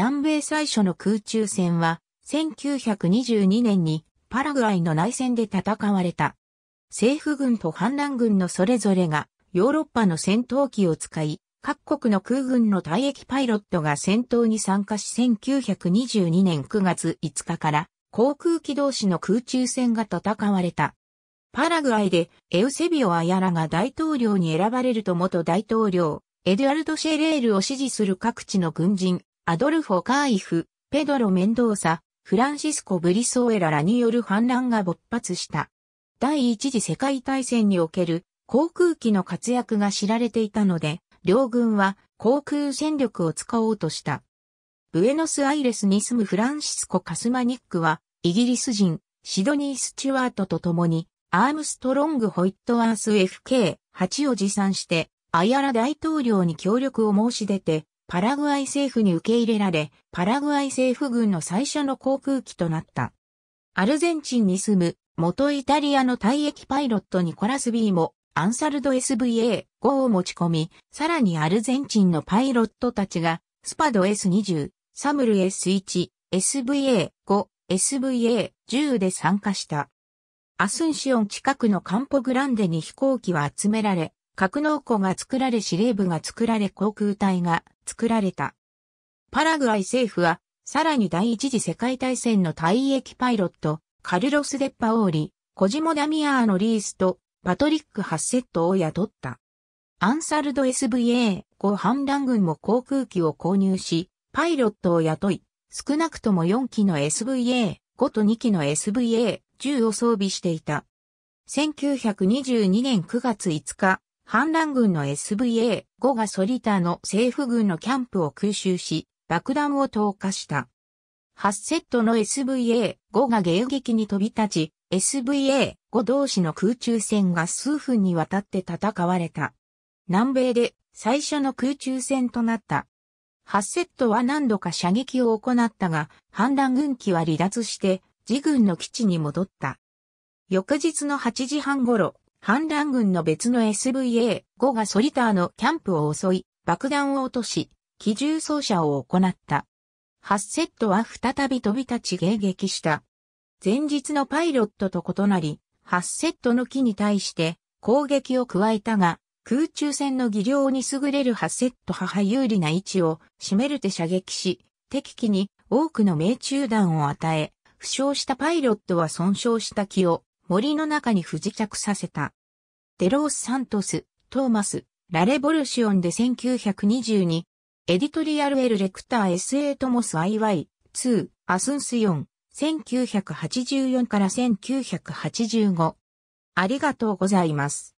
南米最初の空中戦は、1922年にパラグアイの内戦で戦われた。政府軍と反乱軍のそれぞれがヨーロッパの戦闘機を使い、各国の空軍の退役パイロットが戦闘に参加し1922年9月5日から航空機同士の空中戦が戦われた。パラグアイでエウセビオ・アヤラが大統領に選ばれると元大統領、エドゥアルド・シェレールを支持する各地の軍人、アドルフォ・カーイフ、ペドロ・メンドーサ、フランシスコ・ブリソエラらによる反乱が勃発した。第一次世界大戦における航空機の活躍が知られていたので、両軍は航空戦力を使おうとした。ブエノスアイレスに住むフランシスコ・カスマニックは、イギリス人、シドニー・スチュワートと共に、アームストロング・ホイットワース FK8 を持参して、アヤラ大統領に協力を申し出て、パラグアイ政府に受け入れられ、パラグアイ政府軍の最初の航空機となった。アルゼンチンに住む元イタリアの退役パイロットニコラス・ビーもアンサルド SVA5 を持ち込み、さらにアルゼンチンのパイロットたちがスパド S20、サムル S1、SVA5、SVA10 で参加した。アスンシオン近くのカンポグランデに飛行機は集められ、格納庫が作られ司令部が作られ航空隊が作られた。パラグアイ政府は、さらに第一次世界大戦の退役パイロット、カルロス・デッパオーリ、コジモ・ダミアーのリースと、パトリック・ハッセットを雇った。アンサルド SVA、後反乱軍も航空機を購入し、パイロットを雇い、少なくとも4機の SVA、5と2機の SVA、10を装備していた。1922年9月5日、反乱軍の SVA、5がソリターの政府軍のキャンプを空襲し、爆弾を投下した。8セットの SVA、5が迎撃に飛び立ち、SVA、5同士の空中戦が数分にわたって戦われた。南米で最初の空中戦となった。8セットは何度か射撃を行ったが、反乱軍機は離脱して、自軍の基地に戻った。翌日の8時半頃、反乱軍の別の SVA、5がソリターのキャンプを襲い、爆弾を落とし、機銃奏者を行った。8セットは再び飛び立ち迎撃した。前日のパイロットと異なり、8セットの機に対して攻撃を加えたが、空中戦の技量に優れる8セット母有利な位置を占める手射撃し、敵機に多くの命中弾を与え、負傷したパイロットは損傷した木を森の中に不時着させた。デロース・サントス、トーマス、ラレボルシオンで1922、エディトリアル・エル・レクター・ S.A. トモス・ IY、2、アスンスヨン、1984から1985。ありがとうございます。